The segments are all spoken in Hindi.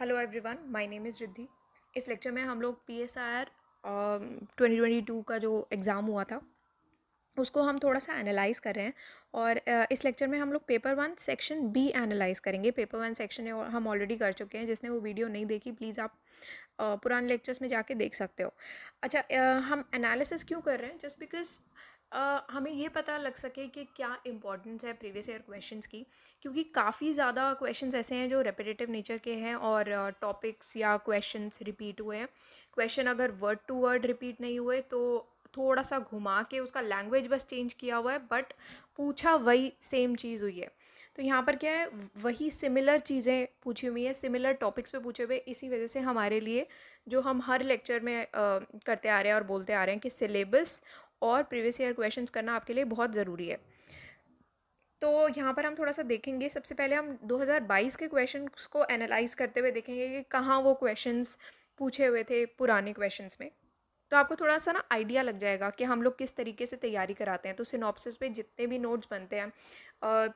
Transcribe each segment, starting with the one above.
Hello everyone my name is Riddhi इस लेक्चर में हम लोग P S R twenty twenty two का जो एग्ज़ाम हुआ था उसको हम थोड़ा सा एनालाइज कर रहे हैं और uh, इस लेक्चर में हम लोग paper one section B analyse करेंगे पेपर वन सेक्शन हम ऑलरेडी कर चुके हैं जिसने वो वीडियो नहीं देखी प्लीज़ आप uh, पुराने लेक्चर्स में जाके देख सकते हो अच्छा uh, हम एनालिसिस क्यों कर रहे हैं जस्ट बिकॉज़ Uh, हमें ये पता लग सके कि क्या इंपॉर्टेंस है प्रीवियस ईयर क्वेश्चंस की क्योंकि काफ़ी ज़्यादा क्वेश्चंस ऐसे हैं जो रेपिटेटिव नेचर के हैं और टॉपिक्स uh, या क्वेश्चंस रिपीट हुए हैं क्वेश्चन अगर वर्ड टू वर्ड रिपीट नहीं हुए तो थोड़ा सा घुमा के उसका लैंग्वेज बस चेंज किया हुआ है बट पूछा वही सेम चीज़ हुई है तो यहाँ पर क्या है वही सिमिलर चीज़ें पूछी हुई हैं सिमिलर टॉपिक्स पे पूछे हुए इसी वजह से हमारे लिए जो हम हर लेक्चर में आ, करते आ रहे हैं और बोलते आ रहे हैं कि सिलेबस और प्रीवियस ईयर क्वेश्चंस करना आपके लिए बहुत ज़रूरी है तो यहाँ पर हम थोड़ा सा देखेंगे सबसे पहले हम 2022 के क्वेश्चन को एनालाइज करते हुए देखेंगे कि कहाँ वो क्वेश्चन पूछे हुए थे पुराने क्वेश्चन में तो आपको थोड़ा सा ना आइडिया लग जाएगा कि हम लोग किस तरीके से तैयारी कराते हैं तो सिनॉप्सिस पे जितने भी नोट्स बनते हैं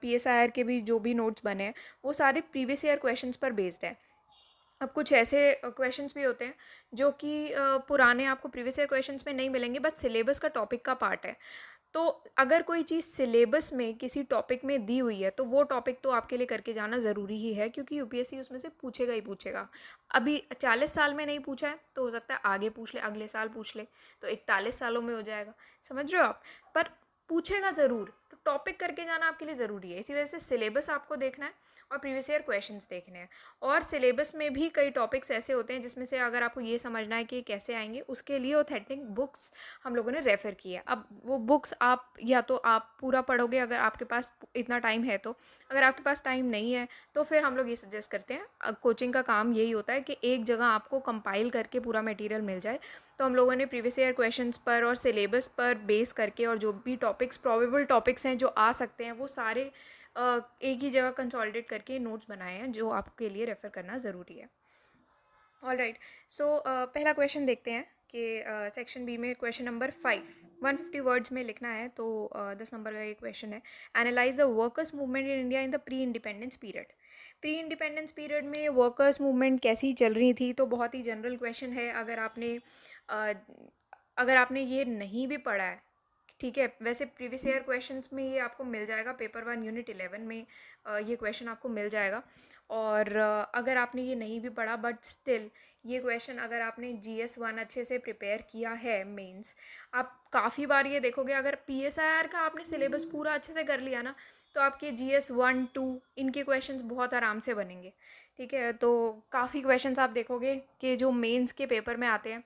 पी एस आई आर के भी जो भी नोट्स बने हैं वो सारे प्रीवियस ईयर क्वेश्चंस पर बेस्ड हैं अब कुछ ऐसे क्वेश्चंस भी होते हैं जो कि पुराने आपको प्रीवियस ईयर क्वेश्चंस में नहीं मिलेंगे बट सिलेबस का टॉपिक का पार्ट है तो अगर कोई चीज़ सिलेबस में किसी टॉपिक में दी हुई है तो वो टॉपिक तो आपके लिए करके जाना ज़रूरी ही है क्योंकि यूपीएससी उसमें से पूछेगा ही पूछेगा अभी चालीस साल में नहीं पूछा है तो हो सकता है आगे पूछ ले अगले साल पूछ ले तो इकतालीस सालों में हो जाएगा समझ रहे हो आप पर पूछेगा ज़रूर तो टॉपिक करके जाना आपके लिए ज़रूरी है इसी वजह से सिलेबस आपको देखना है और प्रीवियस ईयर क्वेश्चंस देखने हैं और सिलेबस में भी कई टॉपिक्स ऐसे होते हैं जिसमें से अगर आपको ये समझना है कि कैसे आएंगे उसके लिए ऑथेंटिक बुक्स हम लोगों ने रेफ़र की है अब वो बुक्स आप या तो आप पूरा पढ़ोगे अगर आपके पास इतना टाइम है तो अगर आपके पास टाइम नहीं है तो फिर हम लोग ये सजेस्ट करते हैं कोचिंग का काम यही होता है कि एक जगह आपको कंपाइल करके पूरा मटेरियल मिल जाए तो हम लोगों ने प्रीवियस ईयर क्वेश्चंस पर और सिलेबस पर बेस करके और जो भी टॉपिक्स प्रोबेबल टॉपिक्स हैं जो आ सकते हैं वो सारे एक ही जगह कंसोलिडेट करके नोट्स बनाए हैं जो आपके लिए रेफ़र करना ज़रूरी है ऑल राइट सो पहला क्वेश्चन देखते हैं कि सेक्शन बी में question number five one fifty words में लिखना है तो दस नंबर का ये क्वेश्चन है analyse the workers movement in India in the pre independence period pre independence period में वर्कर्स मूवमेंट कैसी चल रही थी तो बहुत ही जनरल क्वेश्चन है अगर आपने uh, अगर आपने ये नहीं भी पढ़ा है ठीक है वैसे प्रीवियस ईयर क्वेश्चंस में ये आपको मिल जाएगा पेपर वन यूनिट इलेवन में ये क्वेश्चन आपको मिल जाएगा और अगर आपने ये नहीं भी पढ़ा बट स्टिल ये क्वेश्चन अगर आपने जी एस वन अच्छे से प्रिपेयर किया है मेंस आप काफ़ी बार ये देखोगे अगर पी एस आई आर का आपने सिलेबस पूरा अच्छे से कर लिया ना तो आपके जी एस वन टू इनके क्वेश्चंस बहुत आराम से बनेंगे ठीक है तो काफ़ी क्वेश्चंस आप देखोगे कि जो मेंस के पेपर में आते हैं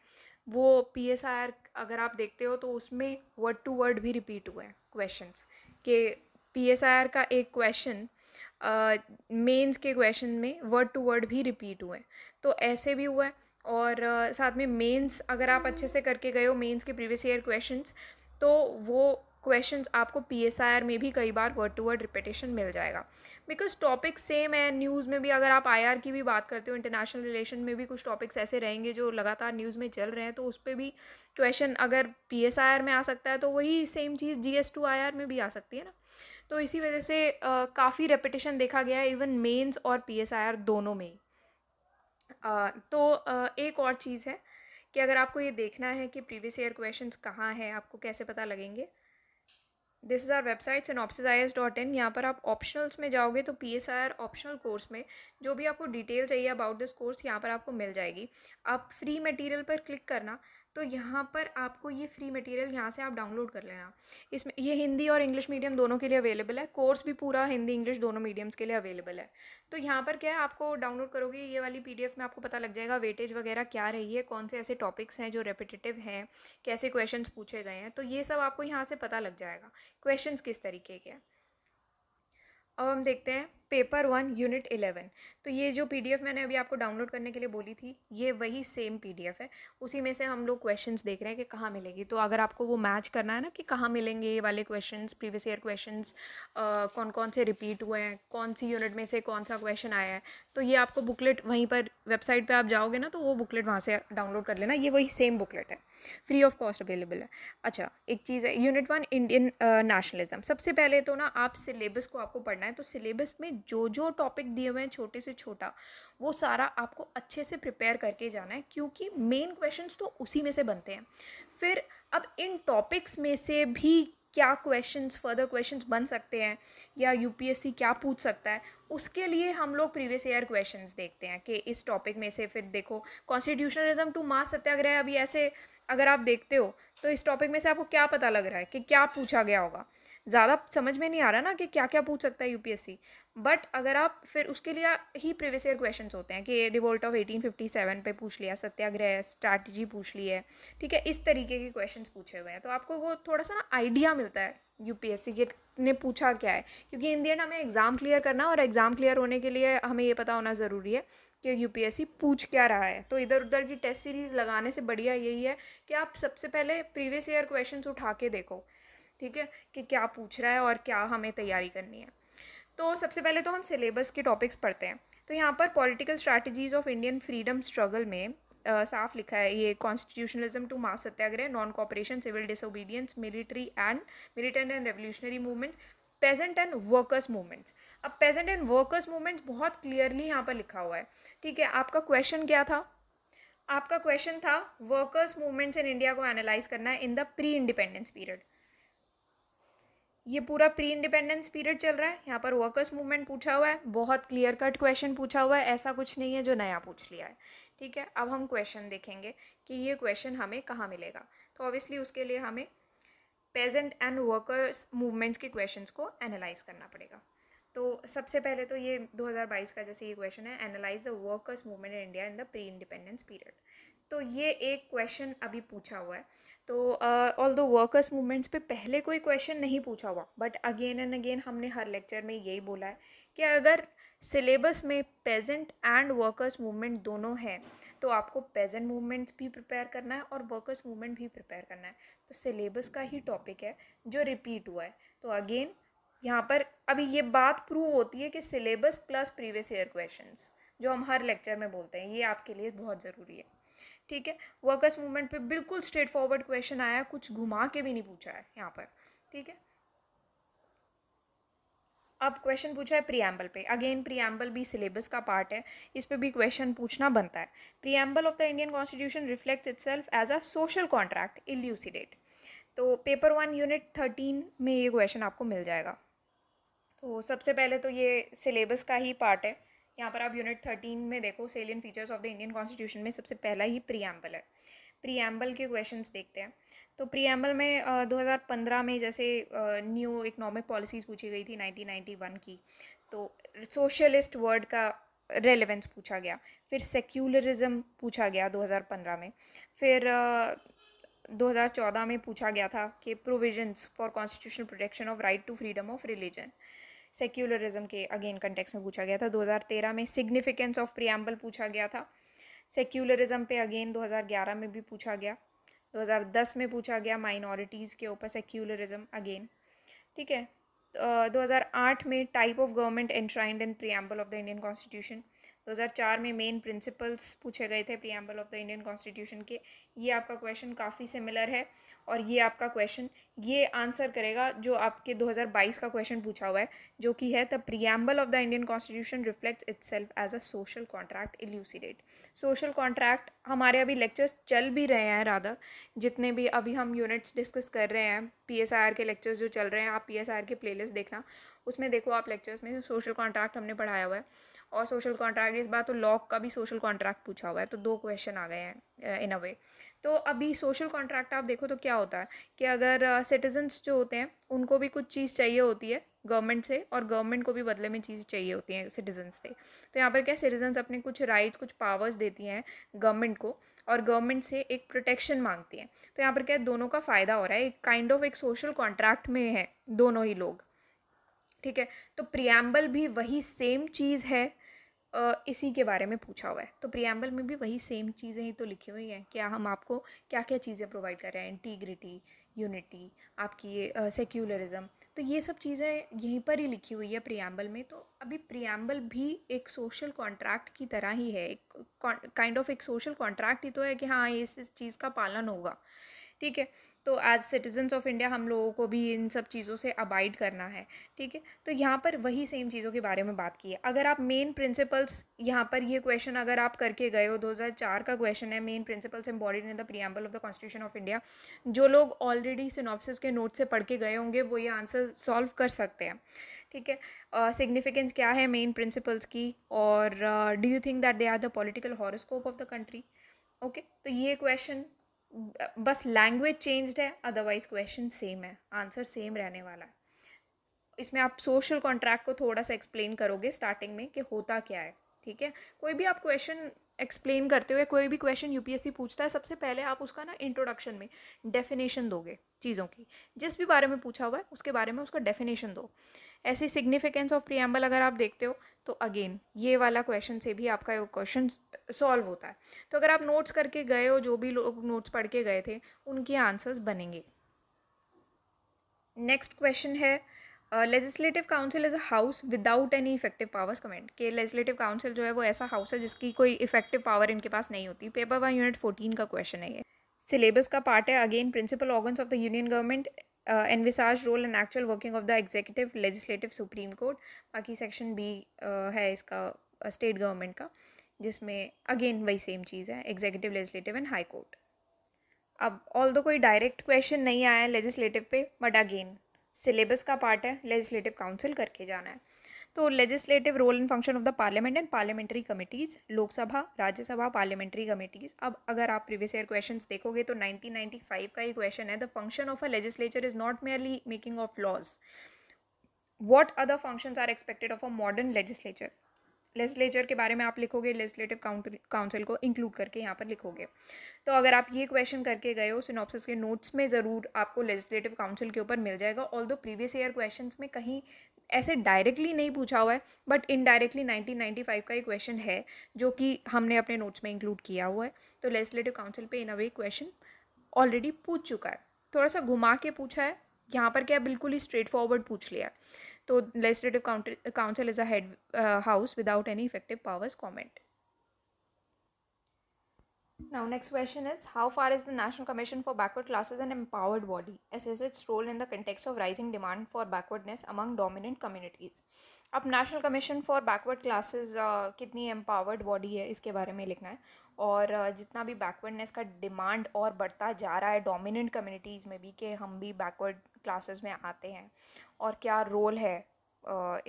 वो पी एस आई आर अगर आप देखते हो तो उसमें वर्ड टू वर्ड भी रिपीट हुए हैं क्वेश्चन के पी एस आई आर का एक क्वेश्चन मेंस के क्वेश्चन में वर्ड टू वर्ड भी रिपीट हुए हैं तो ऐसे भी हुआ है और uh, साथ में मेंस अगर आप अच्छे से करके गए हो मेंस के प्रीवियस ईयर क्वेश्चंस तो वो क्वेश्चंस आपको पीएसआईआर में भी कई बार वर्ड टू वर्ड रिपीटेशन मिल जाएगा बिकॉज टॉपिक सेम है न्यूज़ में भी अगर आप आईआर की भी बात करते हो इंटरनेशनल रिलेशन में भी कुछ टॉपिक्स ऐसे रहेंगे जो लगातार न्यूज़ में चल रहे हैं तो उस पर भी क्वेश्चन अगर पी में आ सकता है तो वही सेम चीज़ जी टू में भी आ सकती है ना तो इसी वजह से काफ़ी रेपिटेशन देखा गया है इवन मेन्स और पी दोनों में ही तो आ, एक और चीज़ है कि अगर आपको ये देखना है कि प्रीवियस ईयर क्वेश्चंस कहाँ हैं आपको कैसे पता लगेंगे this is our website synopsis I S dot in यहाँ पर आप ऑप्शनल्स में जाओगे तो P S I R optional course में जो भी आपको डिटेल चाहिए अबाउट दिस कोर्स यहाँ पर आपको मिल जाएगी आप फ्री मटेरियल पर क्लिक करना तो यहाँ पर आपको ये फ्री मटेरियल यहाँ से आप डाउनलोड कर लेना इसमें ये हिंदी और इंग्लिश मीडियम दोनों के लिए अवेलेबल है कोर्स भी पूरा हिंदी इंग्लिश दोनों मीडियम्स के लिए अवेलेबल है तो यहाँ पर क्या है आपको डाउनलोड करोगे ये वाली पी में आपको पता लग जाएगा वेटेज वगैरह क्या रही है कौन से ऐसे टॉपिक्स हैं जो रेपिटेटिव हैं कैसे क्वेश्चन पूछे गए हैं तो ये सब आपको यहाँ से पता लग जाएगा क्वेश्चन किस तरीके के हैं अब हम देखते हैं पेपर वन यूनिट इलेवन तो ये जो एफ मैंने अभी आपको डाउनलोड करने के लिए बोली थी ये वही सेम एफ है उसी में से हम लोग क्वेश्चंस देख रहे हैं कि कहाँ मिलेगी तो अगर आपको वो मैच करना है ना कि कहाँ मिलेंगे ये वाले क्वेश्चंस प्रीवियस ईयर क्वेश्चंस कौन कौन से रिपीट हुए हैं कौन सी यूनिट में से कौन सा क्वेश्चन आया है तो ये आपको बुकलेट वहीं पर वेबसाइट पर आप जाओगे ना तो वो बुकलेट वहाँ से डाउनलोड कर लेना ये वही सेम बुकलेट है फ्री ऑफ कॉस्ट अवेलेबल है अच्छा एक चीज़ है यूनिट वन इंडियन नेशनलिज्म सबसे पहले तो ना आप सिलेबस को आपको पढ़ना है तो सिलेबस में जो जो टॉपिक दिए हुए हैं छोटे से छोटा वो सारा आपको अच्छे से प्रिपेयर करके जाना है क्योंकि मेन क्वेश्चंस तो उसी में से बनते हैं फिर अब इन टॉपिक्स में से भी क्या क्वेश्चंस फर्दर क्वेश्चंस बन सकते हैं या यूपीएससी क्या पूछ सकता है उसके लिए हम लोग प्रीवियस ईयर क्वेश्चंस देखते हैं कि इस टॉपिक में से फिर देखो कॉन्स्टिट्यूशनलिज्म टू मास सत्याग्रह अभी ऐसे अगर आप देखते हो तो इस टॉपिक में से आपको क्या पता लग रहा है कि क्या पूछा गया होगा ज़्यादा समझ में नहीं आ रहा ना कि क्या क्या पूछ सकता है यूपीएससी बट अगर आप फिर उसके लिए ही प्रीवियस ईयर क्वेश्चन होते हैं कि रिवोल्ट ऑफ सेवन पे पूछ लिया सत्याग्रह स्ट्रैटेजी पूछ ली है ठीक है इस तरीके के क्वेश्चन पूछे हुए हैं तो आपको वो थोड़ा सा ना आइडिया मिलता है सी के ने पूछा क्या है क्योंकि इन दिन हमें एग्ज़ाम क्लियर करना और एग्ज़ाम क्लियर होने के लिए हमें ये पता होना ज़रूरी है कि सी पूछ क्या रहा है तो इधर उधर की टेस्ट सीरीज़ लगाने से बढ़िया यही है कि आप सबसे पहले प्रीवियस ईयर क्वेश्चन उठा के देखो ठीक है कि क्या पूछ रहा है और क्या हमें तैयारी करनी है तो सबसे पहले तो हम सिलेबस के टॉपिक्स पढ़ते हैं तो यहाँ पर political strategies of Indian freedom struggle में आ, साफ लिखा है ये constitutionalism to mass satyagraha non cooperation civil disobedience military and militant and revolutionary movements peasant and workers movements अब पेजेंट एंड वर्कर्स मूवमेंट्स बहुत क्लियरली यहाँ पर लिखा हुआ है ठीक है आपका क्वेश्चन क्या था आपका क्वेश्चन था वर्कर्स मूवमेंट्स इन इंडिया को एनालाइज करना है in the pre independence period ये पूरा प्री इंडिपेंडेंस पीरियड चल रहा है यहाँ पर वर्कर्स मूवमेंट पूछा हुआ है बहुत क्लियर कट क्वेश्चन पूछा हुआ है ऐसा कुछ नहीं है जो नया पूछ लिया है ठीक है अब हम क्वेश्चन देखेंगे कि ये क्वेश्चन हमें कहाँ मिलेगा तो ऑब्वियसली उसके लिए हमें पेजेंट एंड वर्कर्स मूवमेंट्स के क्वेश्चन को एनालाइज करना पड़ेगा तो सबसे पहले तो ये 2022 का जैसे ये क्वेश्चन है analyse the workers movement in India in the pre independence period तो ये एक क्वेश्चन अभी पूछा हुआ है तो ऑल दो वर्कर्स मूवमेंट्स पे पहले कोई क्वेश्चन नहीं पूछा हुआ बट अगेन एंड अगेन हमने हर लेक्चर में यही बोला है कि अगर सिलेबस में पेजेंट एंड वर्कर्स मूवमेंट दोनों हैं तो आपको पेजेंट मूवमेंट्स भी प्रिपेयर करना है और वर्कर्स मूवमेंट भी प्रिपेयर करना है तो सिलेबस का ही टॉपिक है जो रिपीट हुआ है तो अगेन यहाँ पर अभी ये बात प्रूव होती है कि syllabus plus previous year questions जो हम हर लेक्चर में बोलते हैं ये आपके लिए बहुत ज़रूरी है ठीक है वर्कर्स मूवमेंट पे बिल्कुल स्ट्रेट फॉरवर्ड क्वेश्चन आया कुछ घुमा के भी नहीं पूछा है यहाँ पर ठीक है अब क्वेश्चन पूछा है प्रियम्बल पे अगेन प्रियम्बल भी सिलेबस का पार्ट है इस पर भी क्वेश्चन पूछना बनता है preamble of the Indian constitution reflects self as a social contract elucidate तो पेपर वन यूनिट थर्टीन में ये क्वेश्चन आपको मिल जाएगा तो सबसे पहले तो ये सिलेबस का ही पार्ट है यहाँ पर आप यूनिट थर्टीन में देखो salient features of the Indian constitution में सबसे पहला ही प्रियम्बल है प्रियम्बल के क्वेश्चंस देखते हैं तो प्रियम्बल में हज़ार पंद्रह में जैसे न्यू इकोनॉमिक पॉलिसीज़ पूछी गई थी वन की तो सोशलिस्ट वर्ड का रेलेवेंस पूछा गया फिर सेक्युलरिज्म पूछा गया 2015 में फिर uh, 2014 में पूछा गया था कि provisions for constitutional protection of right to freedom of religion secularism के अगेन कंटेक्स में पूछा गया था 2013 में सिग्निफिकेंस ऑफ प्रियम्बल पूछा गया था सेक्युलरिज्म पे अगेन 2011 में भी पूछा गया 2010 में पूछा गया माइनॉरिटीज़ के ऊपर सेक्युलरिज्म अगेन ठीक है uh, में type of government enshrined in preamble of the Indian constitution 2004 में मेन प्रिंसिपल्स पूछे गए थे preamble of the Indian constitution के ये आपका क्वेश्चन काफ़ी सिमिलर है और ये आपका क्वेश्चन ये आंसर करेगा जो आपके 2022 का क्वेश्चन पूछा हुआ है जो कि है the preamble of the Indian constitution reflects itself as a social contract elucidate social contract हमारे अभी लेक्चर्स चल भी रहे हैं राधा जितने भी अभी हम यूनिट्स डिस्कस कर रहे हैं पी के लेक्चर्स जो चल रहे हैं आप पी के प्लेलिस्ट देखना उसमें देखो आप लेक्चर्स में सोशल कॉन्ट्रैक्ट हमने पढ़ाया हुआ है और सोशल कॉन्ट्रैक्ट इस बार तो लॉक का भी सोशल कॉन्ट्रैक्ट पूछा हुआ है तो दो क्वेश्चन आ गए हैं इन अ वे तो अभी सोशल कॉन्ट्रैक्ट आप देखो तो क्या होता है कि अगर सिटीजन्स uh, जो होते हैं उनको भी कुछ चीज़ चाहिए होती है गवर्नमेंट से और गवर्नमेंट को भी बदले में चीज़ चाहिए होती हैं सिटीजन्स से तो यहाँ पर क्या सिटीजन्स अपने कुछ राइट्स कुछ पावर्स देती हैं गवर्नमेंट को और गवर्नमेंट से एक प्रोटेक्शन मांगती हैं तो यहाँ पर क्या दोनों का फ़ायदा हो रहा है एक काइंड ऑफ एक सोशल कॉन्ट्रैक्ट में है दोनों ही लोग ठीक है तो प्रियम्बल भी वही सेम चीज़ है इसी के बारे में पूछा हुआ है तो प्रियम्बल में भी वही सेम चीज़ें ही तो लिखी हुई हैं क्या हम आपको क्या क्या चीज़ें प्रोवाइड कर रहे हैं इंटीग्रिटी यूनिटी आपकी सेक्युलरिज़म तो ये सब चीज़ें यहीं पर ही लिखी हुई है प्रियम्बल में तो अभी प्रियम्बल भी एक सोशल कॉन्ट्रैक्ट की तरह ही है एक काइंड ऑफ एक सोशल कॉन्ट्रैक्ट ही तो है कि हाँ इस इस चीज़ का पालन होगा ठीक है तो एज सिटीजन्स ऑफ इंडिया हम लोगों को भी इन सब चीज़ों से अवॉइड करना है ठीक है तो यहाँ पर वही सेम चीज़ों के बारे में बात की है अगर आप मेन प्रिंसिपल्स यहाँ पर ये क्वेश्चन अगर आप करके गए हो 2004 का क्वेश्चन है main principles embodied in the preamble of the constitution of India जो लोग ऑलरेडी सिनॉपसिस के नोट से पढ़ के गए होंगे वो ये आंसर सॉल्व कर सकते हैं ठीक है सिग्निफिकेंस uh, क्या है मेन प्रिंसिपल्स की और do you think that they are the political horoscope of the country okay तो ये क्वेश्चन बस लैंग्वेज चेंज्ड है अदरवाइज क्वेश्चन सेम है आंसर सेम रहने वाला है इसमें आप सोशल कॉन्ट्रैक्ट को थोड़ा सा एक्सप्लेन करोगे स्टार्टिंग में कि होता क्या है ठीक है कोई भी आप क्वेश्चन एक्सप्लेन करते हुए कोई भी क्वेश्चन यूपीएससी पूछता है सबसे पहले आप उसका ना इंट्रोडक्शन में डेफिनेशन दोगे चीज़ों की जिस भी बारे में पूछा हुआ है उसके बारे में उसका डेफिनेशन दो ऐसी सिग्निफिकेंस ऑफ प्रियम्बल अगर आप देखते हो तो अगेन ये वाला क्वेश्चन से भी आपका क्वेश्चन सॉल्व होता है तो अगर आप नोट्स करके गए हो जो भी लोग नोट्स पढ़ के गए थे उनके आंसर्स बनेंगे नेक्स्ट क्वेश्चन है legislative council is a house without any effective powers comment कि लेजिस्लेटिव काउंसिल जो है वो ऐसा हाउस है जिसकी कोई इफेक्टिव पावर इनके पास नहीं होती पेपर वन यूनिट फोर्टीन का क्वेश्चन है ये सिलेबस का पार्ट है again principal organs of the union government envisage role and actual working of the executive legislative supreme court बाकी सेक्शन बी uh, है इसका स्टेट uh, गवर्नमेंट का जिसमें अगेन वही सेम चीज़ है executive legislative and high court अब ऑल दो कोई डायरेक्ट क्वेश्चन नहीं आया है लेजिस्लेटिव पे बट अगेन सिलेबस का पार्ट है लेजिस्लेटिव काउंसिल करके जाना है तो legislative role and function of the parliament and parliamentary committees Lok Sabha Rajya Sabha parliamentary committees अब अगर आप प्रीवियस ईयर क्वेश्चन देखोगे तो 1995 का ही क्वेश्चन है the function of a legislature is not merely making of laws what other functions are expected of a modern legislature legislature के बारे में आप लिखोगे लेजिस्लेटिव काउंसिल को इंक्लूड करके यहाँ पर लिखोगे तो अगर आप ये क्वेश्चन करके गए हो सिनॉप्सिस के नोट्स में ज़रूर आपको लेजिस्लेटिव काउंसिल के ऊपर मिल जाएगा ऑल दो प्रीवियस ईयर क्वेश्चन में कहीं ऐसे डायरेक्टली नहीं पूछा हुआ है बट इनडायरेक्टली 1995 का एक क्वेश्चन है जो कि हमने अपने नोट्स में इंक्लूड किया हुआ है तो लेजिस्लेटिव काउंसिल पे इन अ वे क्वेश्चन ऑलरेडी पूछ चुका है थोड़ा सा घुमा के पूछा है यहाँ पर क्या बिल्कुल ही स्ट्रेट फॉरवर्ड पूछ लिया है तो legislative council is a head house without any effective powers comment Now, next question is How far is the National Commission for Backward Classes an empowered body? Assess its role in the context of rising demand for backwardness among dominant communities. अब national commission for backward classes कितनी एम्पावर्ड बॉडी है इसके बारे में लिखना है और uh, जितना भी बैकवर्डनेस का डिमांड और बढ़ता जा रहा है डोमिनेंट कम्युनिटीज़ में भी कि हम भी बैकवर्ड क्लासेस में आते हैं और क्या रोल है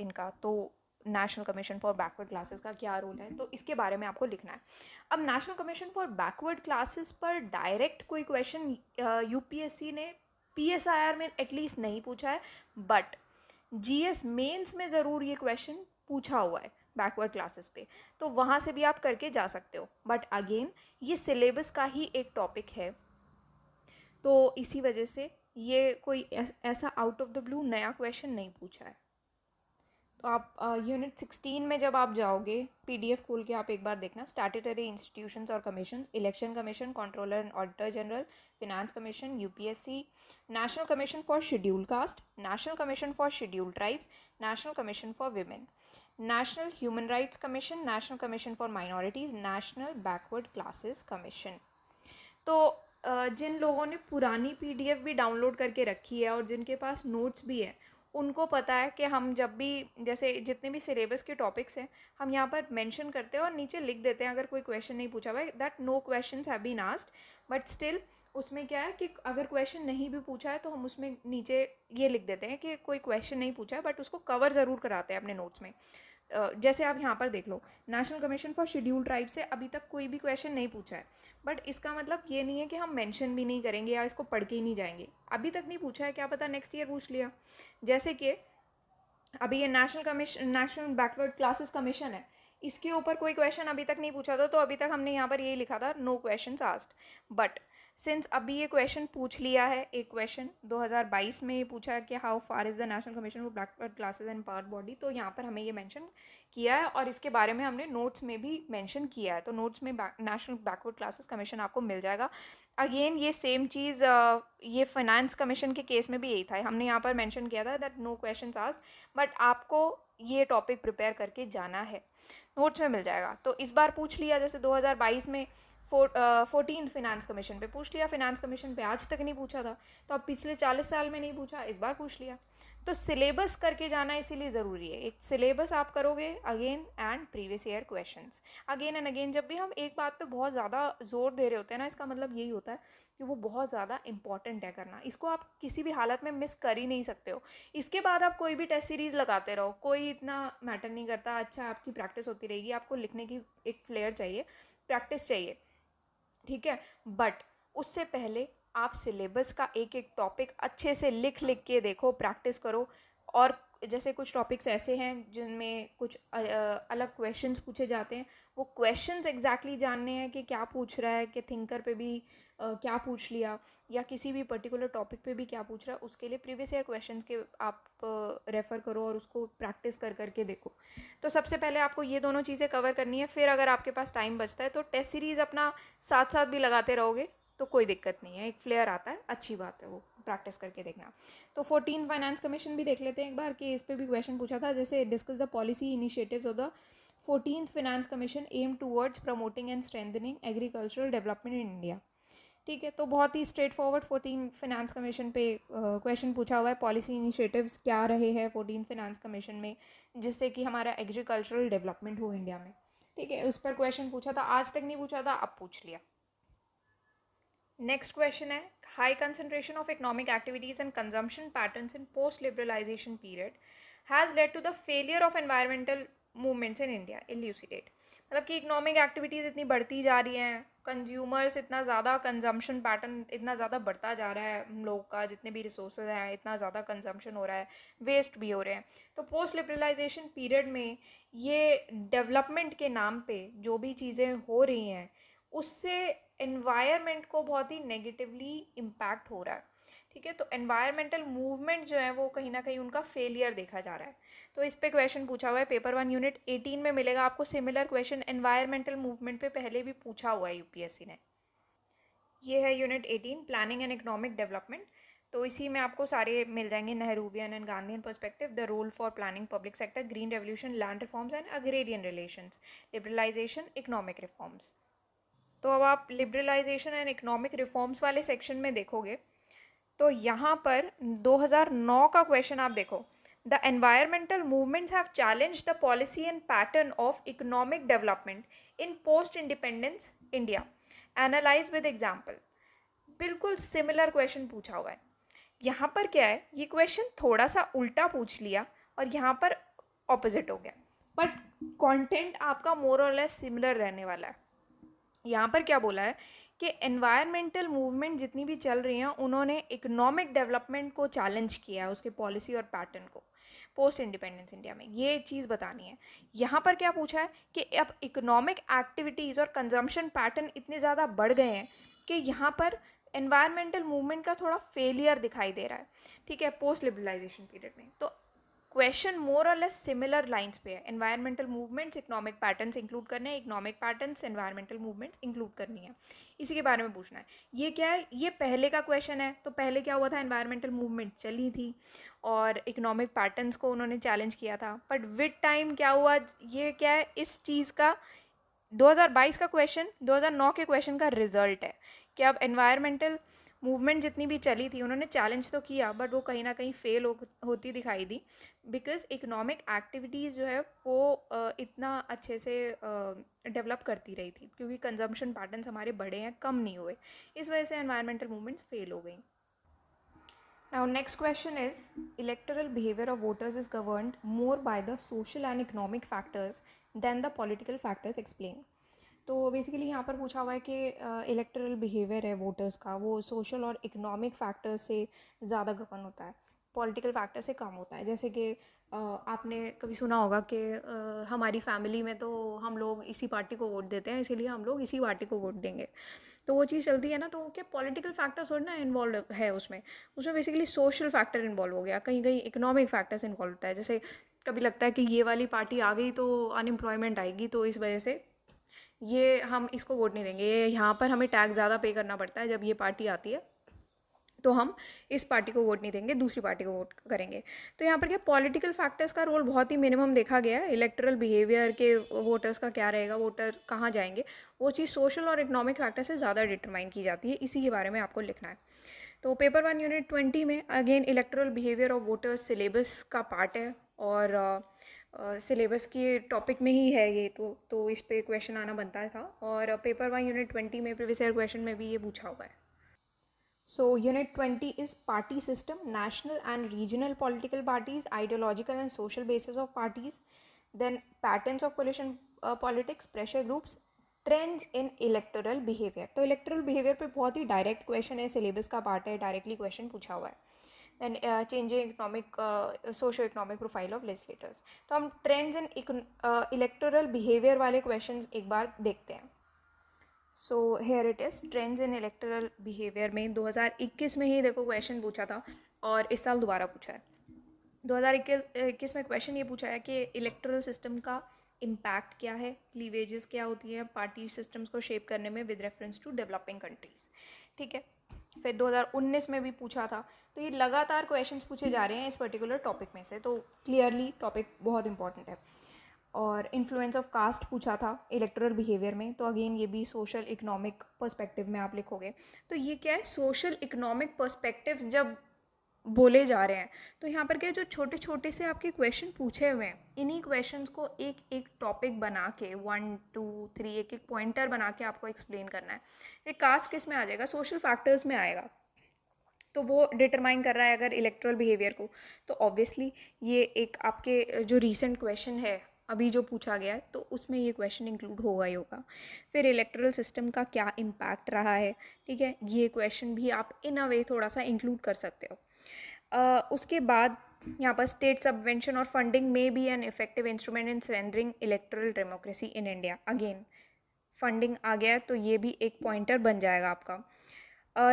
इनका तो national commission for backward classes का क्या रोल है तो इसके बारे में आपको लिखना है अब national commission for backward classes पर डायरेक्ट कोई क्वेश्चन यूपीएससी ने पीएसआईआर में एटलीस्ट नहीं पूछा है बट जीएस मेंस में ज़रूर ये क्वेश्चन पूछा हुआ है बैकवर्ड क्लासेस पे तो वहाँ से भी आप करके जा सकते हो बट अगेन ये सिलेबस का ही एक टॉपिक है तो इसी वजह से ये कोई ऐसा आउट ऑफ द ब्लू नया क्वेश्चन नहीं पूछा है तो आप यूनिट सिक्सटीन में जब आप जाओगे पीडीएफ खोल के आप एक बार देखना स्टैटरी इंस्टीट्यूशंस और commission election commission controller and auditor general finance commission UPSC national commission for schedule caste national commission for schedule tribes national commission for women national human rights commission national commission for minorities national backward classes commission तो जिन लोगों ने पुरानी पीडीएफ भी डाउनलोड करके रखी है और जिनके पास नोट्स भी है उनको पता है कि हम जब भी जैसे जितने भी सिलेबस के टॉपिक्स हैं हम यहाँ पर मेंशन करते हैं और नीचे लिख देते हैं अगर कोई क्वेश्चन नहीं पूछा हुआ that no question have been asked but still उसमें क्या है कि अगर क्वेश्चन नहीं भी पूछा है तो हम उसमें नीचे ये लिख देते हैं कि कोई क्वेश्चन नहीं पूछा है बट उसको कवर ज़रूर कराते हैं अपने नोट्स में जैसे आप यहाँ पर देख लो national commission for schedule tribe से अभी तक कोई भी क्वेश्चन नहीं पूछा है बट इसका मतलब ये नहीं है कि हम मेंशन भी नहीं करेंगे या इसको पढ़ के ही नहीं जाएंगे अभी तक नहीं पूछा है क्या पता नेक्स्ट ईयर पूछ लिया जैसे कि अभी ये national commission national backward classes commission है इसके ऊपर कोई क्वेश्चन अभी तक नहीं पूछा था तो अभी तक हमने यहाँ पर यही लिखा था no question asked but since अभी ये क्वेश्चन पूछ लिया है एक क्वेश्चन 2022 में ये पूछा है कि how far is the national commission for black classes and power body तो यहाँ पर हमें ये मेंशन किया है और इसके बारे में हमने नोट्स में भी मेंशन किया है तो नोट्स में नेशनल बैकवर्ड क्लासेस कमीशन आपको मिल जाएगा अगेन ये सेम चीज़ ये फाइनेंस कमीशन के केस में भी यही था हमने यहाँ पर मैंशन किया था दैट नो क्वेश्चन आज बट आपको ये टॉपिक प्रिपेयर करके जाना है नोट्स में मिल जाएगा तो इस बार पूछ लिया जैसे 2022 में फोर्टीन फिनांस कमीशन पे पूछ लिया फिनांस कमीशन पे आज तक नहीं पूछा था तो अब पिछले चालीस साल में नहीं पूछा इस बार पूछ लिया तो सिलेबस करके जाना इसीलिए ज़रूरी है एक सिलेबस आप करोगे again and previous year question again and again जब भी हम एक बात पे बहुत ज़्यादा जोर दे रहे होते हैं ना इसका मतलब यही होता है कि वो बहुत ज़्यादा इंपॉर्टेंट है करना इसको आप किसी भी हालत में मिस कर ही नहीं सकते हो इसके बाद आप कोई भी टेस्ट सीरीज़ लगाते रहो कोई इतना मैटर नहीं करता अच्छा आपकी प्रैक्टिस होती रहेगी आपको लिखने की एक फ्लेयर चाहिए प्रैक्टिस चाहिए ठीक है बट उससे पहले आप सिलेबस का एक एक टॉपिक अच्छे से लिख लिख के देखो प्रैक्टिस करो और जैसे कुछ टॉपिक्स ऐसे हैं जिनमें कुछ अलग क्वेश्चंस पूछे जाते हैं वो क्वेश्चंस एग्जैक्टली exactly जानने हैं कि क्या पूछ रहा है कि थिंकर पे भी क्या पूछ लिया या किसी भी पर्टिकुलर टॉपिक पे भी क्या पूछ रहा है उसके लिए प्रीवियस ईयर क्वेश्चन के आप रेफ़र करो और उसको प्रैक्टिस कर करके देखो तो सबसे पहले आपको ये दोनों चीज़ें कवर करनी है फिर अगर आपके पास टाइम बचता है तो टेस्ट सीरीज़ अपना साथ साथ भी लगाते रहोगे तो कोई दिक्कत नहीं है एक फ्लेयर आता है अच्छी बात है वो प्रैक्टिस करके देखना तो फोर्टीन फाइनेंस कमीशन भी देख लेते हैं एक बार कि इस पर भी क्वेश्चन पूछा था जैसे discuss the policy initiative of the fourteen finance commission aim towards promoting and strengthening agricultural development in India ठीक है तो बहुत ही straightforward fourteen finance commission पे क्वेश्चन uh, पूछा हुआ है पॉलिसी इनिशिएटिव्स क्या रहे हैं फोर्टीन फाइनेंस कमीशन में जिससे कि हमारा एग्रीकल्चरल डेवलपमेंट हो इंडिया में ठीक है उस पर क्वेश्चन पूछा था आज तक नहीं पूछा था अब पूछ लिया नेक्स्ट क्वेश्चन है high concentration of economic activities and consumption patterns in post-liberalization period has led to the failure of environmental movements in India elucidate मतलब कि इकोनॉमिक एक्टिविटीज़ इतनी बढ़ती जा रही हैं कंज्यूमर्स इतना ज़्यादा कंजम्पशन पैटर्न इतना ज़्यादा बढ़ता जा रहा है हम लोग का जितने भी रिसोर्स हैं इतना ज़्यादा कंजम्पशन हो रहा है वेस्ट भी हो रहे हैं तो पोस्ट लिबरलाइजेशन पीरियड में ये डेवलपमेंट के नाम पे जो भी चीज़ें हो रही हैं उससे इन्वायरमेंट को बहुत ही नेगेटिवली इम्पैक्ट हो रहा है ठीक है तो एनवायरमेंटल मूवमेंट जो है वो कहीं ना कहीं उनका फेलियर देखा जा रहा है तो इस पे क्वेश्चन पूछा हुआ है पेपर वन यूनिट एटीन में मिलेगा आपको सिमिलर क्वेश्चन एनवायरमेंटल मूवमेंट पे पहले भी पूछा हुआ है यूपीएससी ने ये है unit eighteen planning and economic development तो इसी में आपको सारे मिल जाएंगे Nehruvian and Gandhi perspective the role for planning public sector green revolution land reforms and agrarian relation liberalisation economic reforms तो अब आप लिबरलाइजेशन एंड इकोनॉमिक रिफॉर्म्स वाले सेक्शन में देखोगे तो यहाँ पर 2009 का क्वेश्चन आप देखो the environmental movements have challenge the policy and pattern of economic development in post independence India analyze with example बिल्कुल सिमिलर क्वेश्चन पूछा हुआ है यहाँ पर क्या है ये क्वेश्चन थोड़ा सा उल्टा पूछ लिया और यहाँ पर ऑपोजिट हो गया बट कंटेंट आपका मोर और लेस सिमिलर रहने वाला है यहाँ पर क्या बोला है कि एनवायरमेंटल मूवमेंट जितनी भी चल रही हैं उन्होंने इकोनॉमिक डेवलपमेंट को चैलेंज किया है उसके पॉलिसी और पैटर्न को पोस्ट इंडिपेंडेंस इंडिया में ये चीज़ बतानी है यहाँ पर क्या पूछा है कि अब इकोनॉमिक एक्टिविटीज़ और कंजम्पशन पैटर्न इतने ज़्यादा बढ़ गए हैं कि यहाँ पर एनवायरमेंटल मूवमेंट का थोड़ा फेलियर दिखाई दे रहा है ठीक है पोस्ट लिबरलाइजेशन पीरियड में तो क्वेश्चन मोर और लेस सिमिलर लाइन्स पे है environmental movements economic patterns include करने हैं economic patterns environmental movements include करनी है इसी के बारे में पूछना है ये क्या है ये पहले का क्वेश्चन है तो पहले क्या हुआ था इन्वायरमेंटल मूवमेंट चली थी और इकोनॉमिक पैटर्नस को उन्होंने चैलेंज किया था बट विद टाइम क्या हुआ ये क्या है इस चीज़ का 2022 का क्वेश्चन 2009 के क्वेश्चन का रिजल्ट है कि अब एनवायरमेंटल मूवमेंट जितनी भी चली थी उन्होंने चैलेंज तो किया बट वो कहीं ना कहीं फेल हो, होती दिखाई दी बिकॉज़ इकोनॉमिक एक्टिविटीज़ जो है वो इतना अच्छे से डेवलप करती रही थी क्योंकि कंजम्पशन पैटर्न्स हमारे बड़े हैं कम नहीं हुए इस वजह से एनवायरमेंटल मूवमेंट्स फेल हो गई now next question is electoral behaviour of voters is governed more by the social and economic factors than the political factors explain तो बेसिकली यहाँ पर पूछा हुआ है कि इलेक्ट्रल बिहेवियर है वोटर्स का वो सोशल और इकोनॉमिक फैक्टर्स से ज़्यादा गवन होता है पॉलिटिकल फैक्टर से कम होता है जैसे कि आपने कभी सुना होगा कि हमारी फैमिली में तो हम लोग इसी पार्टी को वोट देते हैं इसीलिए हम लोग इसी पार्टी को वोट देंगे तो वो चीज़ चलती है ना तो क्या पॉलिटिकल फैक्टर्स और ना इन्वॉल्व है उसमें उसमें बेसिकली सोशल फैक्टर इन्वॉल्व हो गया कहीं कहीं इकोनॉमिक फैक्टर्स इन्वॉल्व होता है जैसे कभी लगता है कि ये वाली पार्टी आ गई तो अनएम्प्लॉयमेंट आएगी तो इस वजह से ये हम इसको वोट नहीं देंगे ये यहाँ पर हमें टैक्स ज़्यादा पे करना पड़ता है जब ये पार्टी आती है तो हम इस पार्टी को वोट नहीं देंगे दूसरी पार्टी को वोट करेंगे तो यहाँ पर क्या पॉलिटिकल फैक्टर्स का रोल बहुत ही मिनिमम देखा गया है इलेक्ट्रल बिहेवियर के वोटर्स का क्या रहेगा वोटर कहाँ जाएंगे वो चीज़ सोशल और इकोनॉमिक फैक्टर से ज़्यादा डिटरमाइन की जाती है इसी के बारे में आपको लिखना है तो पेपर वन यूनिट ट्वेंटी में again electoral behaviour of voters syllabus का पार्ट है और uh, सिलेबस के टॉपिक में ही है ये तो तो इस पे क्वेश्चन आना बनता था और पेपर वन यूनिट ट्वेंटी में प्रीवियस क्वेश्चन में भी ये पूछा हुआ है so unit twenty is party system national and regional political parties ideological and social basis of parties then pattern of coalition politics pressure groups trends in electoral behaviour तो इलेक्ट्रल बिहेवियर पर बहुत ही डायरेक्ट क्वेश्चन है सिलेबस का पार्ट है डायरेक्टली क्वेश्चन पूछा हुआ है and changing economic socio economic profile of legislators तो हम ट्रेंड्स इन इलेक्टोरल बिहेवियर वाले क्वेश्चन एक बार देखते हैं so here it is trends in electoral behaviour में 2021 में ही देखो क्वेश्चन पूछा था और इस साल दोबारा पूछा है 2021 में क्वेश्चन ये पूछा है कि इलेक्टोरल सिस्टम का इम्पैक्ट क्या है क्लीवेजेस क्या होती है पार्टी सिस्टम्स को शेप करने में with reference to developing countries ठीक है फिर 2019 में भी पूछा था तो ये लगातार क्वेश्चन पूछे जा रहे हैं इस पर्टिकुलर टॉपिक में से तो क्लियरली टॉपिक बहुत इंपॉर्टेंट है और इन्फ्लुएंस ऑफ कास्ट पूछा था इलेक्टोरल बिहेवियर में तो अगेन ये भी सोशल इकोनॉमिक पर्सपेक्टिव में आप लिखोगे तो ये क्या है सोशल इकोनॉमिक पर्सपेक्टिव जब बोले जा रहे हैं तो यहाँ पर क्या जो छोटे छोटे से आपके क्वेश्चन पूछे हुए हैं इन्हीं क्वेश्चंस को एक एक टॉपिक बना के वन टू थ्री एक एक पॉइंटर बना के आपको एक्सप्लेन करना है ये कास्ट किस में आ जाएगा सोशल फैक्टर्स में आएगा तो वो डिटरमाइन कर रहा है अगर इलेक्ट्रल बिहेवियर को तो ऑब्वियसली ये एक आपके जो रिसेंट क्वेश्चन है अभी जो पूछा गया है तो उसमें ये क्वेश्चन इंक्लूड होगा ही होगा फिर इलेक्ट्रल सिस्टम का क्या इम्पैक्ट रहा है ठीक है ये क्वेश्चन भी आप इन अ वे थोड़ा सा इंक्लूड कर सकते हो उसके बाद यहाँ पर स्टेट सबवेंशन और funding may be an effective instrument in surrendering electoral democracy in India again funding आ गया तो ये भी एक पॉइंटर बन जाएगा आपका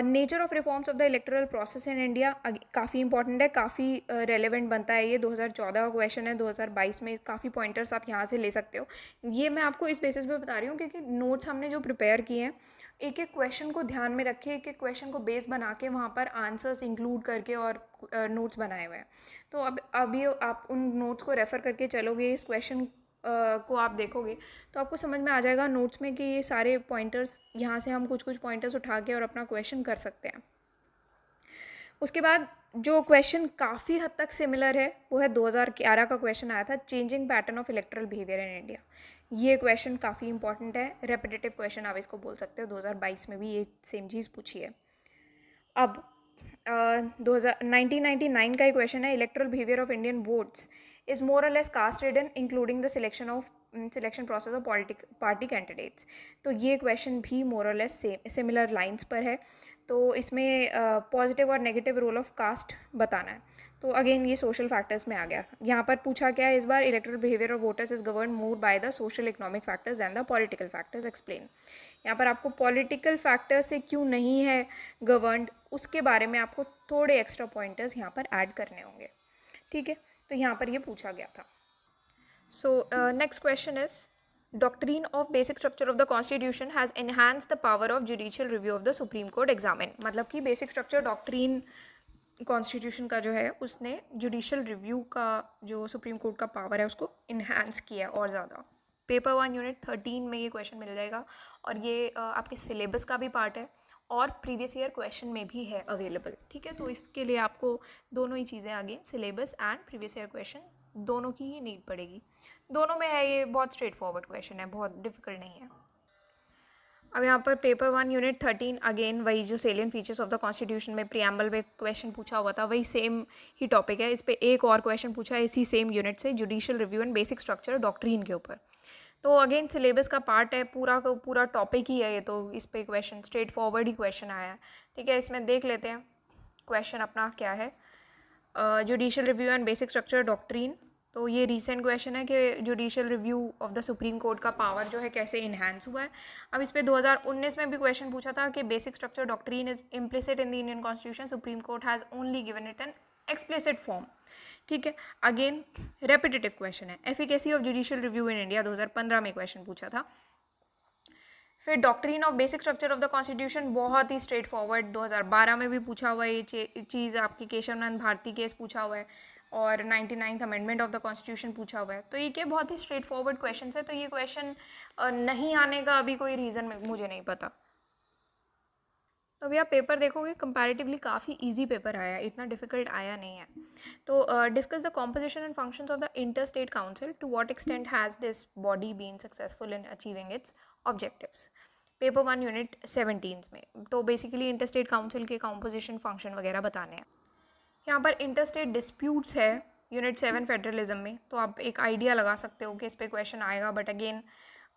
nature of reforms of the electoral process in India काफ़ी इंपॉर्टेंट है काफ़ी रेलिवेंट uh, बनता है ये 2014 का क्वेश्चन है 2022 में काफ़ी पॉइंटर्स आप यहाँ से ले सकते हो ये मैं आपको इस बेसिस पे बता रही हूँ क्योंकि नोट्स हमने जो प्रिपेयर किए हैं एक एक क्वेश्चन को ध्यान में रखे एक एक क्वेश्चन को बेस बना के वहाँ पर आंसर्स इंक्लूड करके और नोट्स uh, बनाए हुए हैं तो अब अभी आप उन नोट्स को रेफ़र करके चलोगे इस क्वेश्चन को आप देखोगे तो आपको समझ में आ जाएगा नोट्स में कि ये सारे पॉइंटर्स यहाँ से हम कुछ कुछ पॉइंटर्स उठा के और अपना क्वेश्चन कर सकते हैं उसके बाद जो क्वेश्चन काफ़ी हद तक सिमिलर है वो है 2011 का क्वेश्चन आया था changing pattern of electoral behaviour in India ये क्वेश्चन काफ़ी इंपॉर्टेंट है रेपिटेटिव क्वेश्चन आप इसको बोल सकते हो 2022 में भी ये सेम चीज़ पूछी है अब दो हज़ार का ही क्वेश्चन है electoral behaviour of Indian votes is more or less caste ridden including the selection of selection process of politic party candidates तो ये क्वेश्चन भी मोर और लेस सेम सिमिलर लाइन्स पर है तो इसमें पॉजिटिव और नेगेटिव रोल ऑफ कास्ट बताना है तो अगेन ये सोशल फैक्टर्स में आ गया यहाँ पर पूछा गया इस बार electoral behaviour of voters is govern more by the social economic factors than the political factors explain यहाँ पर आपको पॉलिटिकल फैक्टर्स से क्यों नहीं है गवर्नड उसके बारे में आपको थोड़े एक्स्ट्रा पॉइंटर्स यहाँ पर ऐड करने होंगे ठीक है तो यहाँ पर यह पूछा गया था so next question is doctrine of basic structure of the constitution has enhance the power of judicial review of the supreme court examine मतलब कि बेसिक स्ट्रक्चर डॉक्ट्रीन कॉन्स्टिट्यूशन का जो है उसने जुडिशियल रिव्यू का जो सुप्रीम कोर्ट का पावर है उसको इन्हेंस किया है और ज़्यादा पेपर वन यूनिट थर्टीन में ये क्वेश्चन मिल जाएगा और ये uh, आपके सिलेबस का भी पार्ट है और प्रीवियस ईयर क्वेश्चन में भी है अवेलेबल ठीक है तो इसके लिए आपको दोनों ही चीज़ें again syllabus and previous year question दोनों की ही नीड पड़ेगी दोनों में है ये बहुत स्ट्रेट फॉरवर्ड क्वेश्चन है बहुत डिफिकल्ट नहीं है अब यहाँ पर paper one unit thirteen again वही जो salient features of the constitution में प्रियम्बल में क्वेश्चन पूछा हुआ था वही सेम ही टॉपिक है इस पर एक और क्वेश्चन पूछा है इसी सेम यूनिट से judicial review and basic structure doctrine के ऊपर तो अगेन सिलेबस का पार्ट है पूरा का पूरा टॉपिक ही है ये तो इस पर क्वेश्चन स्ट्रेट फॉरवर्ड ही क्वेश्चन आया है ठीक है इसमें देख लेते हैं क्वेश्चन अपना क्या है judicial review and basic structure doctrine तो ये रीसेंट क्वेश्चन है कि judicial review of the supreme court का पावर जो है कैसे इन्हांस हुआ है अब इस पर दो में भी क्वेश्चन पूछा था कि basic structure doctrine is implicit in the Indian constitution supreme court has only given it an explicit form ठीक है अगेन रेपिटेटिव क्वेश्चन है efficacy of judicial review in India 2015 में क्वेश्चन पूछा था फिर doctrine of basic structure of the constitution बहुत ही स्ट्रेट फॉरवर्ड 2012 में भी पूछा हुआ है ये चीज़ आपकी केशवनंद भारती केस पूछा हुआ है और ninety ninth amendment of the constitution पूछा हुआ है तो ये क्या बहुत ही स्ट्रेट फॉरवर्ड क्वेश्चन है तो ये क्वेश्चन नहीं आने का अभी कोई रीज़न मुझे नहीं पता तो अभी आप पेपर देखोगे कंपैरेटिवली काफ़ी इजी पेपर आया इतना डिफिकल्ट आया नहीं है तो discuss the composition and functions of the inter state council to what extent has this body been successful in achieving its objectives paper one unit seventeen में तो बेसिकली इंटर स्टेट काउंसिल के कॉम्पोजिशन फंक्शन वगैरह बताने हैं यहाँ पर इंटर स्टेट डिस्प्यूट्स है यूनिट सेवन फेडरलिज्म में तो आप एक आइडिया लगा सकते हो कि इस पर क्वेश्चन आएगा बट अगेन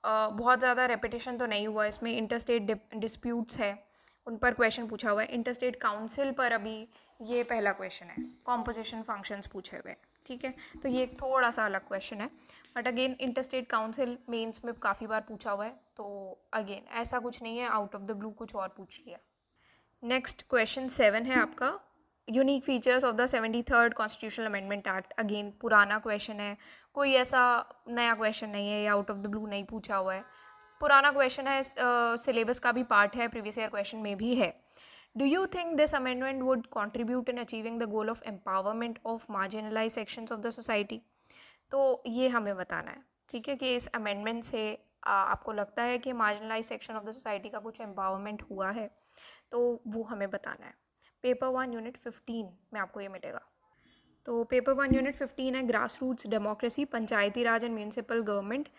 बहुत ज़्यादा रेपिटेशन तो नहीं हुआ इसमें इंटर स्टेट डिस्प्यूट्स है उन पर क्वेश्चन पूछा हुआ है इंटरस्टेट काउंसिल पर अभी ये पहला क्वेश्चन है कॉम्पोजिशन फंक्शंस पूछे हुए हैं ठीक है तो ये एक थोड़ा सा अलग क्वेश्चन है but again interstate council mains में काफ़ी बार पूछा हुआ है तो अगेन ऐसा कुछ नहीं है आउट ऑफ द ब्लू कुछ और पूछ लिया नेक्स्ट क्वेश्चन सेवन है आपका unique features of the seventy third constitutional amendment act again पुराना क्वेश्चन है कोई ऐसा नया क्वेश्चन नहीं है या आउट ऑफ द ब्लू नहीं पूछा हुआ है पुराना क्वेश्चन है सिलेबस का भी पार्ट है प्रीवियस ईयर क्वेश्चन में भी है do you think this amendment would contribute in achieving the goal of empowerment of marginalize section of the society तो ये हमें बताना है ठीक है कि इस अमेंडमेंट से आपको लगता है कि marginalize section of the society का कुछ एम्पावरमेंट हुआ है तो वो हमें बताना है पेपर वन यूनिट फिफ्टीन में आपको ये मिलेगा तो पेपर वन यूनिट फिफ्टीन है grass roots democracy Panchayati Raj and municipal government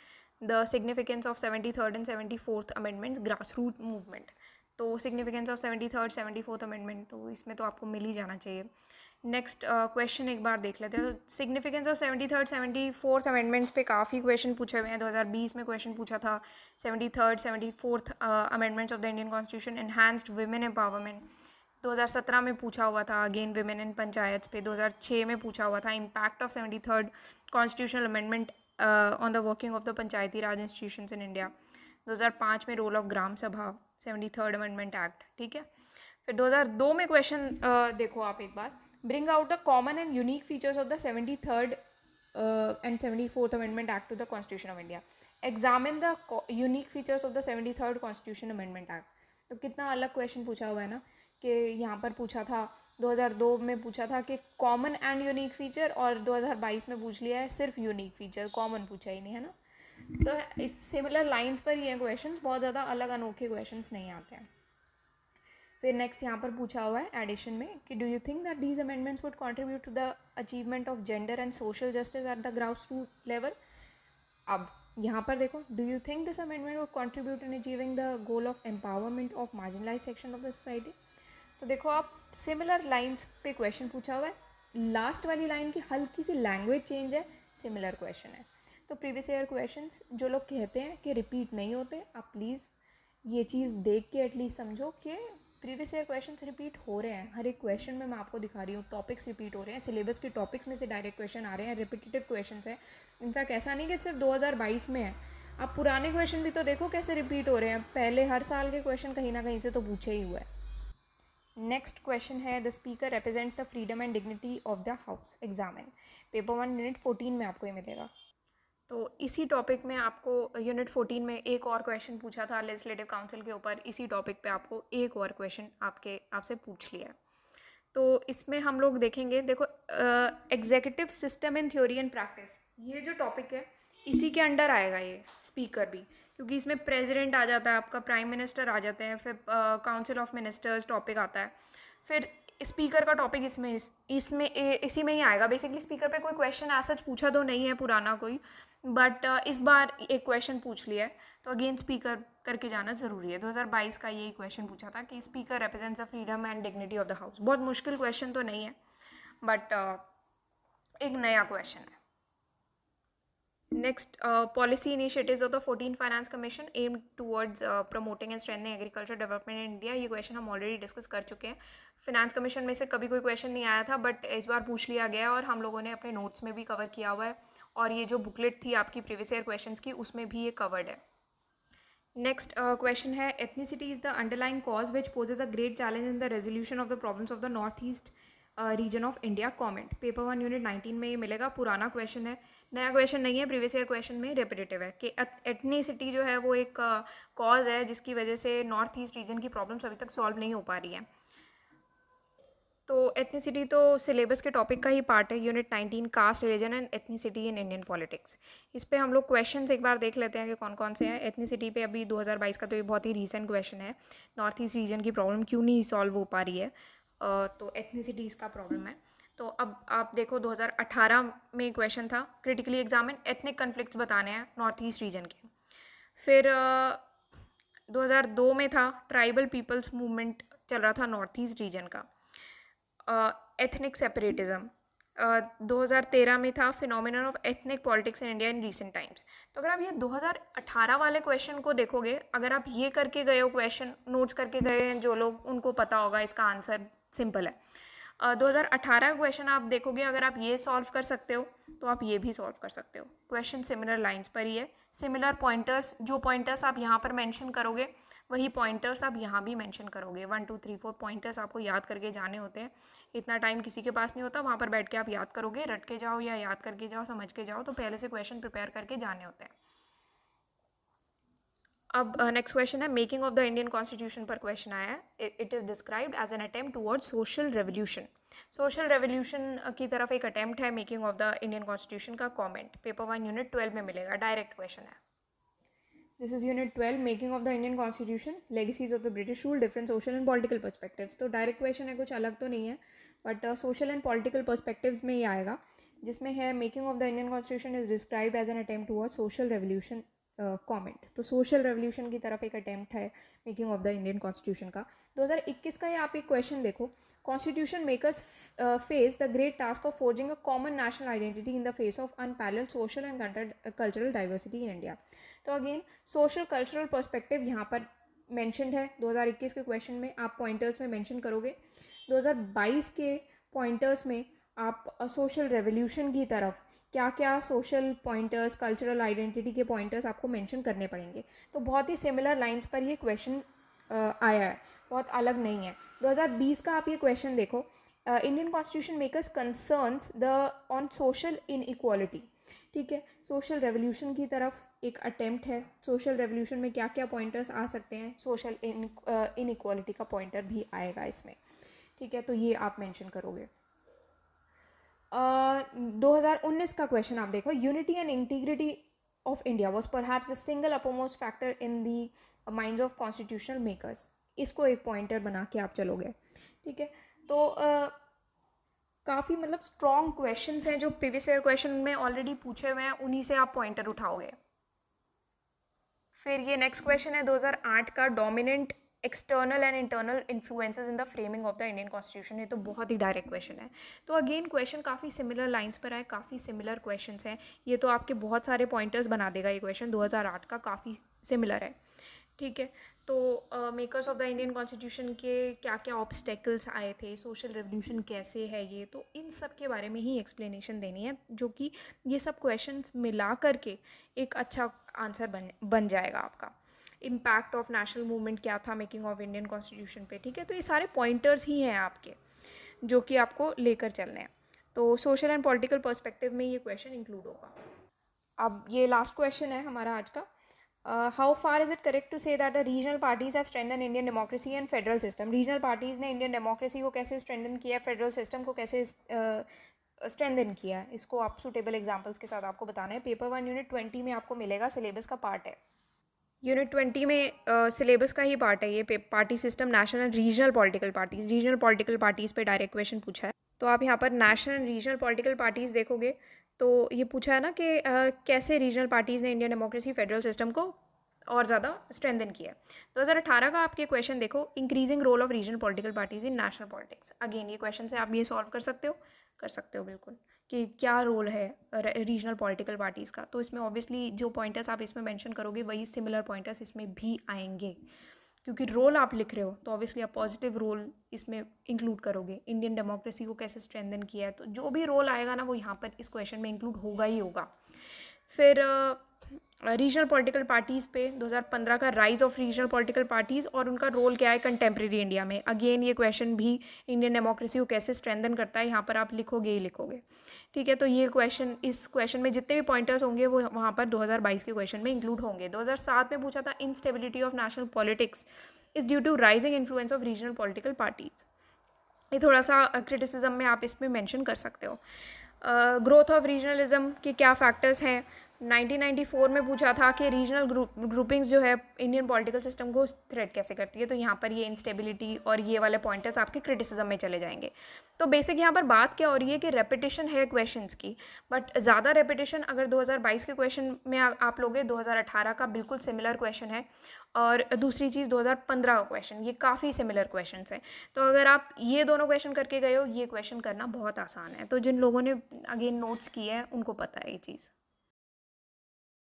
the significance of seventy third and seventy fourth amendments grass root movement तो significance of seventy third seventy fourth amendment तो इसमें तो आपको मिल ही जाना चाहिए नेक्स्ट क्वेश्चन uh, एक बार देख लेते हैं तो significance of seventy third seventy fourth amendments पे काफ़ी क्वेश्चन पूछे हुए हैं 2020 में क्वेश्चन पूछा था seventy third seventy fourth amendments of the Indian constitution enhanced women empowerment 2017 में पूछा हुआ था अगेन वेमेन एंड पंचायत पे 2006 में पूछा हुआ था impact of seventy third constitutional amendment on the working of the Panchayati Raj institution in India 2005 में रोल ऑफ ग्राम सभा सेवेंटी थर्ड अमेंडमेंट एक्ट ठीक है फिर 2002 में क्वेश्चन uh, देखो आप एक बार bring out the common and unique features of the seventy third and seventy fourth amendment act to the constitution of India examine the unique features of the seventy third constitution amendment act तो कितना अलग क्वेश्चन पूछा हुआ है ना कि यहाँ पर पूछा था 2002 में पूछा था कि कॉमन एंड यूनिक फीचर और 2022 में पूछ लिया है सिर्फ यूनिक फीचर कॉमन पूछा ही नहीं है ना तो इस सिमिलर लाइंस पर ये क्वेश्चन बहुत ज़्यादा अलग अनोखे क्वेश्चन नहीं आते हैं फिर नेक्स्ट यहाँ पर पूछा हुआ है एडिशन में कि do you think that these amendments would contribute to the achievement of gender and social justice at the ground to level अब यहाँ पर देखो do you think this amendment would contribute in achieving the goal of empowerment of marginalize section of the society तो देखो आप सिमिलर लाइंस पे क्वेश्चन पूछा हुआ है लास्ट वाली लाइन की हल्की सी लैंग्वेज चेंज है सिमिलर क्वेश्चन है तो प्रीवियस ईयर क्वेश्चन जो लोग कहते हैं कि रिपीट नहीं होते आप प्लीज़ ये चीज़ देख के एटलीस्ट समझो कि प्रीवियस ईयर क्वेश्चन रिपीट हो रहे हैं हर एक क्वेश्चन में मैं आपको दिखा रही हूँ टॉपिक्स रिपीट हो रहे हैं सिलेबस के टॉपिक्स में से डायरेक्ट क्वेश्चन आ रहे हैं रिपीटेटिव क्वेश्चन हैं इनफैक्ट ऐसा नहीं कि सिर्फ दो में है आप पुराने क्वेश्चन भी तो देखो कैसे रिपीट हो रहे हैं पहले हर साल के क्वेश्चन कहीं ना कहीं से तो पूछे ही हुआ है नेक्स्ट क्वेश्चन है the speaker represents the freedom and dignity of the house examine paper one unit fourteen में आपको ये मिलेगा तो इसी टॉपिक में आपको यूनिट फोर्टीन में एक और क्वेश्चन पूछा था लेजिस्लेटिव काउंसिल के ऊपर इसी टॉपिक पे आपको एक और क्वेश्चन आपके आपसे पूछ लिया तो इसमें हम लोग देखेंगे देखो executive system in theory and practice ये जो टॉपिक है इसी के अंडर आएगा ये स्पीकर भी क्योंकि इसमें प्रेसिडेंट आ जाता है आपका प्राइम मिनिस्टर आ जाते हैं फिर काउंसिल ऑफ मिनिस्टर्स टॉपिक आता है फिर स्पीकर का टॉपिक इसमें इसमें इसी में ही आएगा बेसिकली स्पीकर पे कोई क्वेश्चन ऐसा पूछा तो नहीं है पुराना कोई बट इस बार एक क्वेश्चन पूछ लिया है तो अगेन स्पीकर करके जाना ज़रूरी है 2022 का यही क्वेश्चन पूछा था कि speaker represents a freedom and dignity of the house बहुत मुश्किल क्वेश्चन तो नहीं है बट एक नया क्वेश्चन है next policy initiatives of the fourteen finance commission aim towards promoting and strengthening agriculture development in India ये क्वेश्चन हम ऑलरेडी डिस्कस कर चुके हैं फाइनेंस कमीशन में से कभी कोई क्वेश्चन नहीं आया था बट इस बार पूछ लिया गया और हम लोगों ने अपने नोट्स में भी कवर किया हुआ है और ये जो बुकलेट थी आपकी प्रीवियस ईयर क्वेश्चन की उसमें भी ये कवर्ड है नेक्स्ट क्वेश्चन uh, है ethnicity is the underlying cause which poses a great challenge in the resolution of the problems of the north east region of India comment paper one unit nineteen में ये मिलेगा पुराना क्वेश्चन है नया क्वेश्चन नहीं है प्रीवियस ईयर क्वेश्चन में रेपिटेटिव है कि एथनीसिटी जो है वो एक कॉज है जिसकी वजह से नॉर्थ ईस्ट रीजन की प्रॉब्लम्स अभी तक सॉल्व नहीं हो पा रही है तो एथनीसिटी तो सिलेबस के टॉपिक का ही पार्ट है unit nineteen caste religion and ethnicity in Indian politics इस पर हम लोग क्वेश्चन एक बार देख लेते हैं कि कौन कौन से हैं एथनीसिटी पे अभी 2022 का तो ये बहुत ही रीसेंट क्वेश्चन है नॉर्थ ईस्ट रीजन की प्रॉब्लम क्यों नहीं सॉल्व हो पा रही है तो एथनीसिटी इसका प्रॉब्लम है तो अब आप देखो 2018 में क्वेश्चन था क्रिटिकली एग्जामिन एथनिक कन्फ्लिक्ट बताने हैं नॉर्थ ईस्ट रीजन के फिर uh, 2002 में था ट्राइबल पीपल्स मूवमेंट चल रहा था नॉर्थ ईस्ट रीजन का एथनिक uh, सेपरेटिज़म Uh, 2013 में था phenomenal of ethnic politics in India in recent times तो अगर आप ये 2018 वाले क्वेश्चन को देखोगे अगर आप ये करके गए हो क्वेश्चन नोट्स करके गए हैं जो लोग उनको पता होगा इसका आंसर सिंपल है 2018 क्वेश्चन आप देखोगे अगर आप ये सॉल्व कर सकते हो तो आप ये भी सॉल्व कर सकते हो क्वेश्चन सिमिलर लाइंस पर ही है सिमिलर पॉइंटर्स जो पॉइंटर्स आप यहाँ पर मेंशन करोगे वही पॉइंटर्स आप यहाँ भी मेंशन करोगे one two three four pointers आपको याद करके जाने होते हैं इतना टाइम किसी के पास नहीं होता वहाँ पर बैठ के आप याद करोगे रट के जाओ या याद करके जाओ समझ के जाओ तो पहले से क्वेश्चन प्रिपेयर करके जाने होते हैं अब नेक्स्ट uh, क्वेश्चन है making of the Indian constitution पर क्वेश्चन आया है it is described as an attempt toward social revolution social revolution की तरफ एक अटैम्प्ट है making of the Indian constitution का comment paper one unit twelve में मिलेगा डायरेक्ट क्वेश्चन है this is unit twelve making of the Indian constitution legacies of the British rule different social and political perspective तो डायरेक्ट क्वेश्चन है कुछ अलग तो नहीं है but social and political perspective में ही आएगा जिसमें है making of the Indian constitution is described as an attempt toward social revolution comment तो सोशल रेवोल्यूशन की तरफ एक अटैम्प्ट है making of the Indian constitution का 2021 का ये आप एक क्वेश्चन देखो constitution makers face the great task of forging a common national identity in the face of unparalleled social and cultural diversity in India तो अगेन सोशल कल्चरल परस्पेक्टिव यहाँ पर मैंशनड है 2021 के क्वेश्चन में आप पॉइंटर्स में मैंशन करोगे 2022 के पॉइंटर्स में आप सोशल रेवोल्यूशन की तरफ क्या क्या सोशल पॉइंटर्स कल्चरल आइडेंटिटी के पॉइंटर्स आपको मेंशन करने पड़ेंगे तो बहुत ही सिमिलर लाइंस पर ये क्वेश्चन आया है बहुत अलग नहीं है 2020 का आप ये क्वेश्चन देखो Indian constitution makers concerns the on social inequality ठीक है सोशल रेवोल्यूशन की तरफ एक अटेम्प्ट है सोशल रेवोल्यूशन में क्या क्या पॉइंटर्स आ सकते हैं सोशल इन इनइक्वालिटी का पॉइंटर भी आएगा इसमें ठीक है तो ये आप मेंशन करोगे दो हज़ार उन्नीस का क्वेश्चन आप देखो unity and integrity of India was पर single uppermost factor in the mind of constitutional makers इसको एक पॉइंटर बना के आप चलोगे ठीक है तो uh, काफ़ी मतलब स्ट्रॉन्ग क्वेश्चन हैं जो प्रीवियस ईयर क्वेश्चन में ऑलरेडी पूछे हुए हैं उन्हीं से आप पॉइंटर उठाओगे फिर ये नेक्स्ट क्वेश्चन है 2008 का dominant external and internal influence in the framing of the Indian constitution ये तो बहुत ही डायरेक्ट क्वेश्चन है तो अगेन क्वेश्चन काफ़ी सिमिलर लाइंस पर आए काफ़ी सिमिलर क्वेश्चन हैं ये तो आपके बहुत सारे पॉइंटर्स बना देगा ये क्वेश्चन 2008 का काफ़ी सिमिलर है ठीक है तो makers of the Indian constitution के क्या क्या ऑब्स्टेकल्स आए थे सोशल रेवोल्यूशन कैसे है ये तो इन सब के बारे में ही एक्सप्लेनेशन देनी है जो कि ये सब क्वेश्चंस मिला करके एक अच्छा आंसर बन बन जाएगा आपका इम्पैक्ट ऑफ नेशनल मूवमेंट क्या था मेकिंग ऑफ इंडियन कॉन्स्टिट्यूशन पे ठीक है तो ये सारे पॉइंटर्स ही हैं आपके जो कि आपको लेकर चलने हैं तो सोशल एंड पॉलिटिकल पर्सपेक्टिव में ये क्वेश्चन इंक्लूड होगा अब ये लास्ट क्वेश्चन है हमारा आज का how far is it correct to say that the regional parties have strengthen Indian democracy and federal system regional parties ने इंडियन डेमोक्रेसी को कैसे स्ट्रेंदन किया फेडरल सिस्टम को कैसे स्ट्रेंदन uh, किया इसको आप सुटेबल एग्जाम्पल्स के साथ आपको बताना है पेपर वन यूनिट ट्वेंटी में आपको मिलेगा सिलेबस का पार्ट है यूनिट ट्वेंटी में सिलेबस uh, का ही पार्ट है ये party system national and regional political parties regional political parties पे डायरेक्ट क्वेश्चन पूछा है तो आप यहाँ पर नेशनल रीजनल पॉलिटिकल पार्टीज़ देखोगे तो ये पूछा है ना कि uh, कैसे रीजनल पार्टीज़ ने इंडियन डेमोक्रेसी फेडरल सिस्टम को और ज़्यादा स्ट्रेंथन किया है दो हज़ार अठारह का आपके क्वेश्चन देखो increasing role of regional political parties in national politics again ये क्वेश्चन से आप ये सॉल्व कर सकते हो कर सकते हो बिल्कुल कि क्या रोल है रीजनल पॉलिटिकल पार्टीज़ का तो इसमें ऑब्वियसली जो पॉइंटर्स आप इसमें मेंशन करोगे वही सिमिलर पॉइंटर्स इसमें भी आएंगे क्योंकि रोल आप लिख रहे हो तो ऑब्वियसली आप पॉजिटिव रोल इसमें इंक्लूड करोगे इंडियन डेमोक्रेसी को कैसे स्ट्रेंथन किया है तो जो भी रोल आएगा ना वो यहाँ पर इस क्वेश्चन में इंक्लूड होगा ही होगा फिर रीजनल पॉलिटिकल पार्टीज़ पे 2015 का rise of regional political parties और उनका रोल क्या है कंटेम्प्रेरी इंडिया में अगेन ये क्वेश्चन भी इंडियन डेमोक्रेसी को कैसे स्ट्रेंथन करता है यहाँ पर आप लिखोगे ही लिखोगे ठीक है तो ये क्वेश्चन इस क्वेश्चन में जितने भी पॉइंटर्स होंगे वो वहाँ पर 2022 के क्वेश्चन में इंक्लूड होंगे 2007 में पूछा था instability of national politics is due to rising influence of regional political parties ये थोड़ा सा क्रिटिसिज्म में आप इसमें मैंशन कर सकते हो ग्रोथ ऑफ रीजनलिज्म के क्या फैक्टर्स हैं 1994 में पूछा था कि रीजनल ग्रुप ग्रुपिंग्स जो है इंडियन पॉलिटिकल सिस्टम को थ्रेड कैसे करती है तो यहाँ पर ये इंस्टेबिलिटी और ये वाले पॉइंटर्स आपके क्रिटिसिज्म में चले जाएंगे तो बेसिक यहाँ पर बात क्या हो रही है कि रेपिटेशन है क्वेश्चंस की बट ज़्यादा रेपिटेशन अगर 2022 के क्वेश्चन में आ, आप लोगे दो का बिल्कुल सिमिलर क्वेश्चन है और दूसरी चीज़ 2015 का क्वेश्चन ये काफ़ी सिमिलर क्वेश्चन हैं तो अगर आप ये दोनों क्वेश्चन करके गए हो ये क्वेश्चन करना बहुत आसान है तो जिन लोगों ने अगेन नोट्स किए हैं उनको पता है ये चीज़